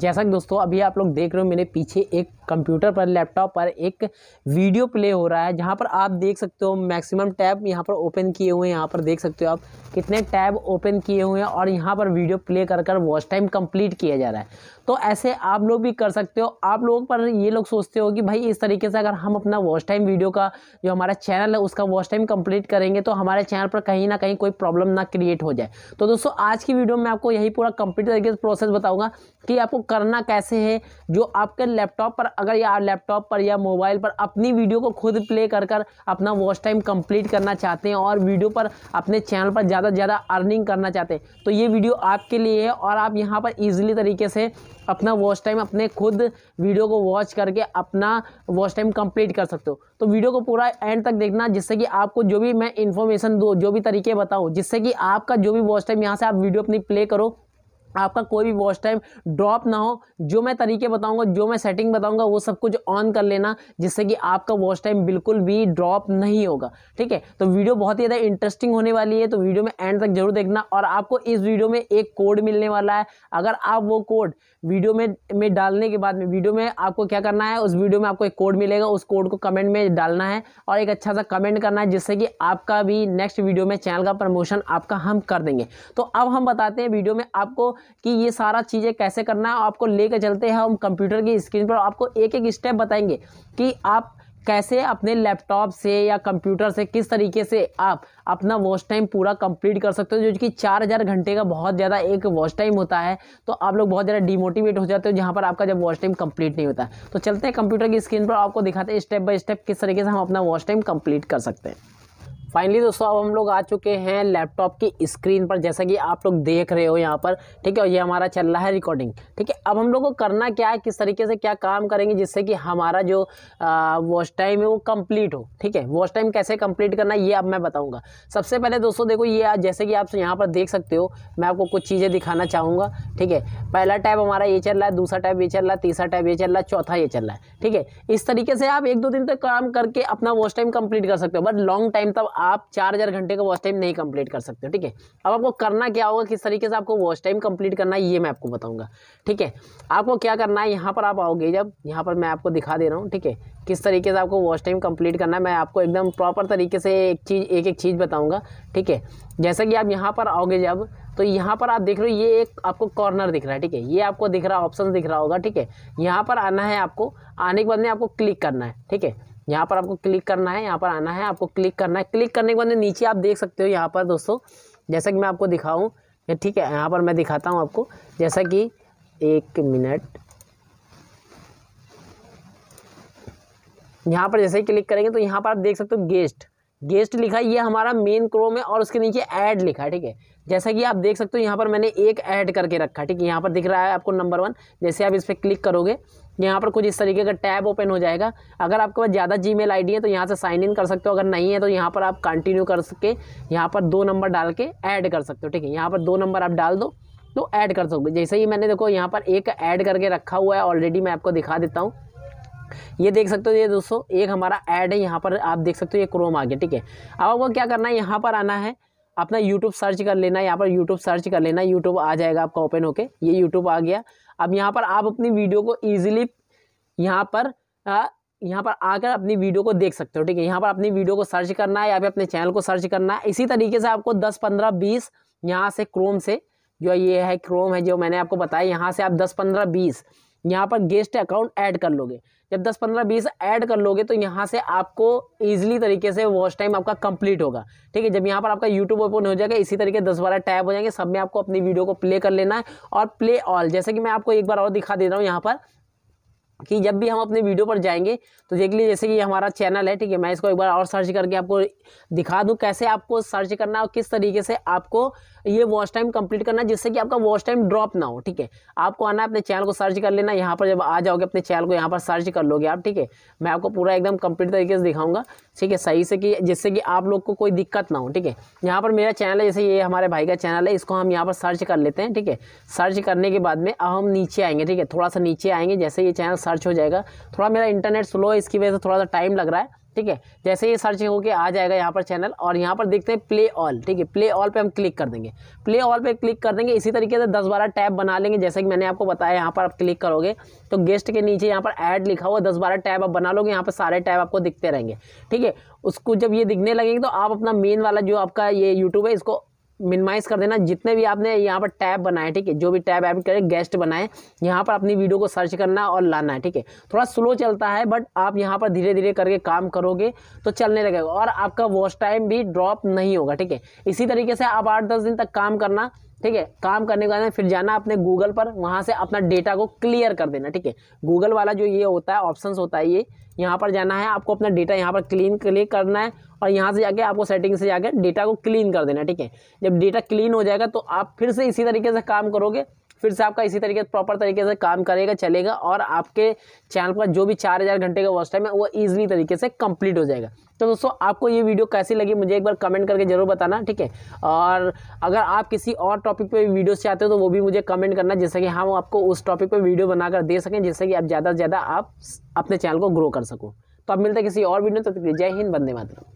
जैसा कि दोस्तों अभी आप लोग देख रहे हो मेरे पीछे एक कंप्यूटर पर लैपटॉप पर एक वीडियो प्ले हो रहा है जहाँ पर आप देख सकते हो मैक्सिमम टैब यहाँ पर ओपन किए हुए हैं यहाँ पर देख सकते हो आप कितने टैब ओपन किए हुए हैं और यहाँ पर वीडियो प्ले कर कर वॉच टाइम कंप्लीट किया जा रहा है तो ऐसे आप लोग भी कर सकते हो आप लोगों पर ये लोग सोचते हो कि भाई इस तरीके से अगर हम अपना वॉच टाइम वीडियो का जो हमारा चैनल है उसका वॉच टाइम कंप्लीट करेंगे तो हमारे चैनल पर कहीं ना कहीं कोई प्रॉब्लम ना क्रिएट हो जाए तो दोस्तों आज की वीडियो में आपको यही पूरा कंप्लीट तरीके से प्रोसेस बताऊँगा कि आपको करना कैसे है जो आपके लैपटॉप पर अगर या लैपटॉप पर या मोबाइल पर अपनी वीडियो को खुद प्ले कर कर अपना वॉच टाइम कंप्लीट करना चाहते हैं और वीडियो पर अपने चैनल पर ज़्यादा से ज़्यादा अर्निंग करना चाहते हैं तो ये वीडियो आपके लिए है और आप यहाँ पर ईजिली तरीके से अपना वॉच टाइम अपने खुद वीडियो को वॉच करके अपना वॉच टाइम कंप्लीट कर सकते हो तो वीडियो को पूरा एंड तक देखना जिससे कि आपको जो भी मैं इन्फॉर्मेशन दूँ जो भी तरीके बताऊँ जिससे कि आपका जो भी वॉच टाइम यहाँ से आप वीडियो अपनी प्ले करो आपका कोई भी वॉच टाइम ड्रॉप ना हो जो मैं तरीके बताऊंगा जो मैं सेटिंग बताऊंगा वो सब कुछ ऑन कर लेना जिससे कि आपका वॉच टाइम बिल्कुल भी ड्रॉप नहीं होगा ठीक है तो वीडियो बहुत ही ज़्यादा इंटरेस्टिंग होने वाली है तो वीडियो में एंड तक जरूर देखना और आपको इस वीडियो में एक कोड मिलने वाला है अगर आप वो कोड वीडियो में में डालने के बाद में वीडियो में आपको क्या करना है उस वीडियो में आपको एक कोड मिलेगा उस कोड को कमेंट में डालना है और एक अच्छा सा कमेंट करना है जिससे कि आपका भी नेक्स्ट वीडियो में चैनल का प्रमोशन आपका हम कर देंगे तो अब हम बताते हैं वीडियो में आपको कि ये सारा चीज़ें कैसे करना है आपको कर चलते हैं हम कंप्यूटर की स्क्रीन पर आपको एक एक स्टेप बताएंगे कि आप कैसे अपने लैपटॉप से या कंप्यूटर से किस तरीके से आप अपना वॉच टाइम पूरा कंप्लीट कर सकते हो जो कि चार हज़ार घंटे का बहुत ज़्यादा एक वॉच टाइम होता है तो आप लोग बहुत ज़्यादा डिमोटिवेट हो जाते हो जहाँ पर आपका जब वॉच टाइम कंप्लीट नहीं होता तो चलते हैं कंप्यूटर की स्क्रीन पर आपको दिखाते हैं स्टेप बाय स्टेप किस तरीके से हम अपना वॉच टाइम कंप्लीट कर सकते हैं फाइनली दोस्तों अब हम लोग आ चुके हैं लैपटॉप की स्क्रीन पर जैसा कि आप लोग देख रहे हो यहाँ पर ठीक है और ये हमारा चल रहा है रिकॉर्डिंग ठीक है अब हम लोग को करना क्या है किस तरीके से क्या काम करेंगे जिससे कि हमारा जो वॉच टाइम है वो कंप्लीट हो ठीक है वॉच टाइम कैसे कंप्लीट करना है ये अब मैं बताऊँगा सबसे पहले दोस्तों देखो ये जैसे कि आप यहाँ पर देख सकते हो मैं आपको कुछ चीज़ें दिखाना चाहूँगा ठीक है पहला टैब हमारा ये चल रहा है दूसरा टैब ये चल रहा है तीसरा टैब ये चल रहा है चौथा ये चल रहा है ठीक है इस तरीके से आप एक दो दिन तक काम करके अपना वॉच टाइम कंप्लीट कर सकते हो बट लॉन्ग टाइम तक आप चार हज़ार घंटे का वॉच टाइम नहीं कंप्लीट कर सकते हो ठीक है अब आपको करना क्या होगा किस तरीके से आपको वॉच टाइम कंप्लीट करना है ये मैं आपको बताऊंगा ठीक है आपको क्या करना है यहाँ पर आप आओगे जब यहाँ पर मैं आपको दिखा दे रहा हूँ ठीक है किस तरीके से आपको वॉच टाइम कंप्लीट करना है मैं आपको एकदम प्रॉपर तरीके से एक चीज़ एक एक चीज़ बताऊँगा ठीक है जैसा कि आप यहाँ पर आओगे जब तो यहाँ पर आप देख रहे हो ये एक आपको कॉर्नर दिख रहा है ठीक है ये आपको दिख रहा ऑप्शन दिख रहा होगा ठीक है यहाँ पर आना है आपको आने के बाद में आपको क्लिक करना है ठीक है यहाँ पर आपको क्लिक करना है यहाँ पर आना है आपको क्लिक करना है क्लिक करने के बाद नीचे आप देख सकते हो यहाँ पर दोस्तों जैसा कि मैं आपको दिखाऊँ ठीक है यहाँ पर मैं दिखाता हूँ आपको जैसा कि एक मिनट यहाँ पर जैसे ही क्लिक करेंगे तो यहाँ पर आप देख सकते हो गेस्ट गेस्ट लिखा है ये हमारा मेन क्रोम है और उसके नीचे ऐड लिखा है ठीक है जैसा कि आप देख सकते हो यहाँ पर मैंने एक ऐड करके रखा ठीक है यहाँ पर दिख रहा है आपको नंबर वन जैसे आप इस पर क्लिक करोगे यहाँ पर कुछ इस तरीके का टैब ओपन हो जाएगा अगर आपके पास ज़्यादा जी मेल है तो यहाँ से साइन इन कर सकते हो अगर नहीं है तो यहाँ पर आप कंटिन्यू कर सके यहाँ पर दो नंबर डाल के ऐड कर सकते हो ठीक है यहाँ पर दो नंबर आप डाल दो तो ऐड कर सकते जैसे ही मैंने देखो यहाँ पर एक ऐड करके रखा हुआ है ऑलरेडी मैं आपको दिखा देता हूँ ये देख सकते हो ये दोस्तों एक हमारा ऐड है यहाँ पर आप देख सकते हो ये क्रोम आ गया ठीक है अब आपको क्या करना है यहाँ पर आना है अपना यूट्यूब सर्च कर लेना यहाँ पर यूट्यूब सर्च कर लेना यूट्यूब आ जाएगा आपका ओपन होके ये यूट्यूब आ गया अब यहाँ पर आप अपनी वीडियो को ईजिली यहाँ पर यहाँ पर आकर अपनी वीडियो को देख सकते हो ठीक है यहाँ पर अपनी वीडियो को सर्च करना है या फिर अपने चैनल को सर्च करना है इसी तरीके से आपको दस पंद्रह बीस यहाँ से क्रोम से जो ये है क्रोम है जो मैंने आपको बताया यहाँ से आप दस पंद्रह बीस यहाँ पर गेस्ट अकाउंट ऐड कर लोगे जब 10 15 20 ऐड कर लोगे तो यहाँ से आपको ईजिली तरीके से वॉच टाइम आपका कंप्लीट होगा ठीक है जब यहाँ पर आपका यूट्यूब ओपन हो जाएगा इसी तरीके दस बारह टैब हो जाएंगे सब में आपको अपनी वीडियो को प्ले कर लेना है और प्ले ऑल जैसे कि मैं आपको एक बार और दिखा दे रहा हूँ यहाँ पर कि जब भी हम अपने वीडियो पर जाएंगे तो देख लीजिए जैसे कि हमारा चैनल है ठीक है मैं इसको एक बार और सर्च करके आपको दिखा दूँ कैसे आपको सर्च करना और किस तरीके से आपको ये वॉच टाइम कंप्लीट करना जिससे कि आपका वॉच टाइम ड्रॉप ना हो ठीक है आपको आना अपने चैनल को सर्च कर लेना यहाँ पर जब आ जाओगे अपने चैनल को यहाँ पर सर्च कर लोगे आप ठीक है मैं आपको पूरा एकदम कंप्लीट तरीके से दिखाऊंगा ठीक है सही से कि जिससे कि आप लोग को कोई दिक्कत ना हो ठीक है यहाँ पर मेरा चैनल है जैसे ये हमारे भाई का चैनल है इसको हम यहाँ पर सर्च कर लेते हैं ठीक है सर्च करने के बाद में अब हम नीचे आएंगे ठीक है थोड़ा सा नीचे आएंगे जैसे ये चैनल सर्च हो जाएगा थोड़ा मेरा इंटरनेट स्लो है इसकी वजह से थोड़ा सा टाइम लग रहा है ठीक है जैसे ये सर्च होकर आ जाएगा यहाँ पर चैनल और यहाँ पर देखते हैं प्ले ऑल ठीक है प्ले ऑल पे हम क्लिक कर देंगे प्ले ऑल पे क्लिक कर देंगे इसी तरीके से दस बारह टैब बना लेंगे जैसे कि मैंने आपको बताया यहाँ पर आप क्लिक करोगे तो गेस्ट के नीचे यहाँ पर ऐड लिखा हुआ दस बारह टैब आप बना लोगे यहाँ पर सारे टैब आपको दिखते रहेंगे ठीक है उसको जब ये दिखने लगेंगे तो आप अपना मेन वाला जो आपका ये यूट्यूब है इसको मिनिमाइज़ कर देना जितने भी आपने यहाँ पर टैब बनाए ठीक है जो भी टैब ऐप करें गेस्ट बनाए यहाँ पर अपनी वीडियो को सर्च करना और लाना है ठीक है थोड़ा स्लो चलता है बट आप यहाँ पर धीरे धीरे करके काम करोगे तो चलने लगेगा और आपका वॉच टाइम भी ड्रॉप नहीं होगा ठीक है इसी तरीके से आप आठ दस दिन तक काम करना ठीक है काम करने के बाद फिर जाना अपने गूगल पर वहाँ से अपना डेटा को क्लियर कर देना ठीक है गूगल वाला जो ये होता है ऑप्शन होता है ये यहाँ पर जाना है आपको अपना डेटा यहाँ पर क्लीन क्लिक करना है और यहाँ से जाके आपको सेटिंग से जाकर डेटा को क्लीन कर देना ठीक है जब डेटा क्लीन हो जाएगा तो आप फिर से इसी तरीके से काम करोगे फिर से आपका इसी तरीके से प्रॉपर तरीके से काम करेगा चलेगा और आपके चैनल पर जो भी चार हज़ार घंटे का वॉच टाइम है वो ईजिली तरीके से कंप्लीट हो जाएगा तो दोस्तों आपको ये वीडियो कैसी लगी मुझे एक बार कमेंट करके जरूर बताना ठीक है और अगर आप किसी और टॉपिक पे वीडियोस चाहते हो तो वो भी मुझे कमेंट करना जैसे कि हम आपको उस टॉपिक पर वीडियो बनाकर दे सकें जिससे कि आप ज़्यादा से ज़्यादा आप अपने चैनल को ग्रो कर सको तो आप मिलते किसी और वीडियो तो जय हिंद बंदे मातरम